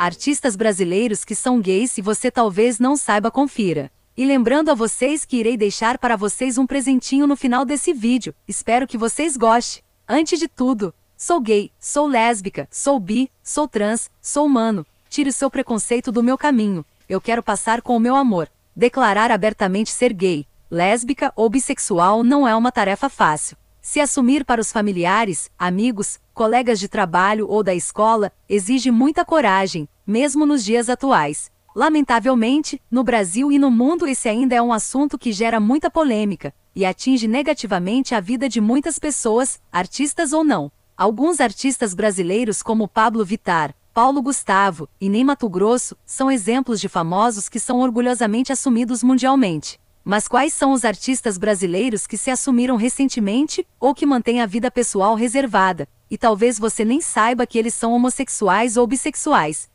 artistas brasileiros que são gays se você talvez não saiba, confira. E lembrando a vocês que irei deixar para vocês um presentinho no final desse vídeo, espero que vocês gostem. Antes de tudo, Sou gay, sou lésbica, sou bi, sou trans, sou humano. Tire seu preconceito do meu caminho. Eu quero passar com o meu amor. Declarar abertamente ser gay, lésbica ou bissexual não é uma tarefa fácil. Se assumir para os familiares, amigos, colegas de trabalho ou da escola exige muita coragem, mesmo nos dias atuais. Lamentavelmente, no Brasil e no mundo esse ainda é um assunto que gera muita polêmica e atinge negativamente a vida de muitas pessoas, artistas ou não. Alguns artistas brasileiros como Pablo Vitar, Paulo Gustavo e Ney Mato Grosso são exemplos de famosos que são orgulhosamente assumidos mundialmente. Mas quais são os artistas brasileiros que se assumiram recentemente ou que mantêm a vida pessoal reservada? E talvez você nem saiba que eles são homossexuais ou bissexuais.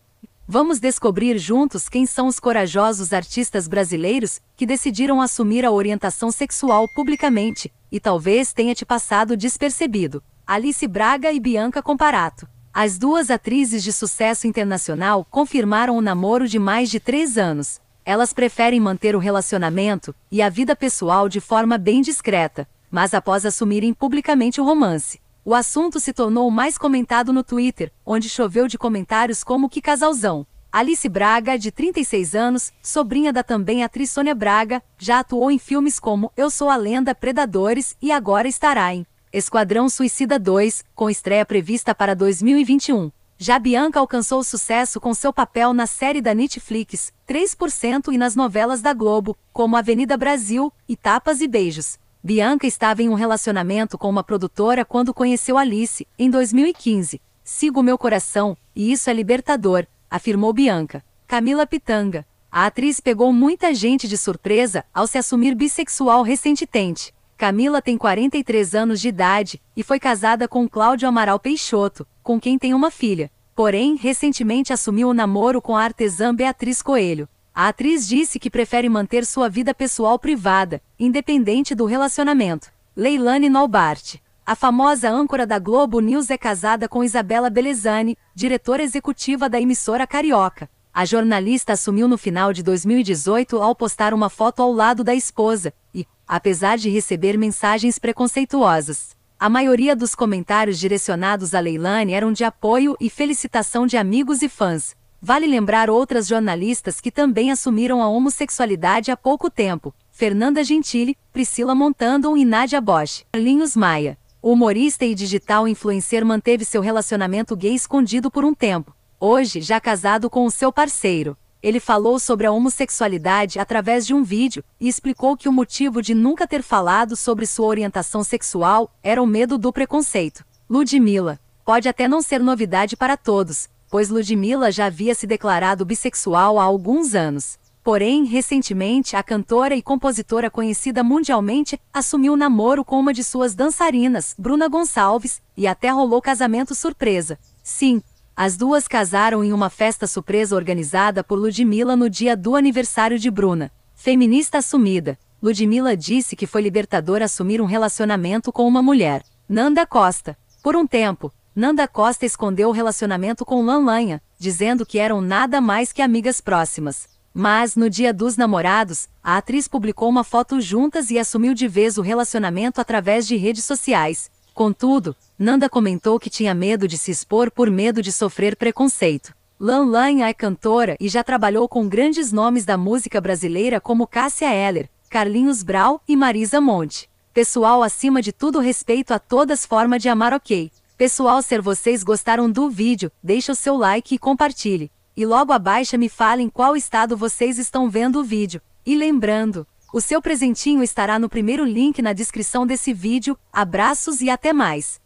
Vamos descobrir juntos quem são os corajosos artistas brasileiros que decidiram assumir a orientação sexual publicamente, e talvez tenha te passado despercebido. Alice Braga e Bianca Comparato. As duas atrizes de sucesso internacional confirmaram o um namoro de mais de três anos. Elas preferem manter o relacionamento e a vida pessoal de forma bem discreta, mas após assumirem publicamente o romance. O assunto se tornou mais comentado no Twitter, onde choveu de comentários como que casalzão. Alice Braga, de 36 anos, sobrinha da também atriz Sônia Braga, já atuou em filmes como Eu Sou a Lenda, Predadores e agora estará em Esquadrão Suicida 2, com estreia prevista para 2021. Já Bianca alcançou sucesso com seu papel na série da Netflix, 3% e nas novelas da Globo, como Avenida Brasil e Tapas e Beijos. Bianca estava em um relacionamento com uma produtora quando conheceu Alice, em 2015. Sigo meu coração, e isso é libertador, afirmou Bianca. Camila Pitanga. A atriz pegou muita gente de surpresa ao se assumir bissexual recentemente. Camila tem 43 anos de idade e foi casada com Cláudio Amaral Peixoto, com quem tem uma filha. Porém, recentemente assumiu o um namoro com a artesã Beatriz Coelho. A atriz disse que prefere manter sua vida pessoal privada, independente do relacionamento. Leilane Nolbart. A famosa âncora da Globo News é casada com Isabela Belezani, diretora executiva da emissora carioca. A jornalista assumiu no final de 2018 ao postar uma foto ao lado da esposa e, apesar de receber mensagens preconceituosas, a maioria dos comentários direcionados a Leilani eram de apoio e felicitação de amigos e fãs. Vale lembrar outras jornalistas que também assumiram a homossexualidade há pouco tempo: Fernanda Gentili, Priscila Montandon e Nádia Bosch. Carlinhos Maia. O humorista e digital influencer manteve seu relacionamento gay escondido por um tempo, Hoje, já casado com o seu parceiro, ele falou sobre a homossexualidade através de um vídeo e explicou que o motivo de nunca ter falado sobre sua orientação sexual era o medo do preconceito. Ludmilla. Pode até não ser novidade para todos, pois Ludmilla já havia se declarado bissexual há alguns anos. Porém, recentemente, a cantora e compositora conhecida mundialmente assumiu namoro com uma de suas dançarinas, Bruna Gonçalves, e até rolou casamento surpresa. Sim, as duas casaram em uma festa surpresa organizada por Ludmilla no dia do aniversário de Bruna. Feminista assumida, Ludmilla disse que foi libertador assumir um relacionamento com uma mulher. Nanda Costa. Por um tempo, Nanda Costa escondeu o relacionamento com Lanlanha, dizendo que eram nada mais que amigas próximas. Mas, no dia dos namorados, a atriz publicou uma foto juntas e assumiu de vez o relacionamento através de redes sociais, Contudo, Nanda comentou que tinha medo de se expor por medo de sofrer preconceito. Lan Lan é cantora e já trabalhou com grandes nomes da música brasileira como Cássia Eller, Carlinhos Brau e Marisa Monte. Pessoal, acima de tudo, respeito a todas formas de amar, ok? Pessoal, se vocês gostaram do vídeo, deixa o seu like e compartilhe. E logo abaixo me falem qual estado vocês estão vendo o vídeo. E lembrando, o seu presentinho estará no primeiro link na descrição desse vídeo. Abraços e até mais!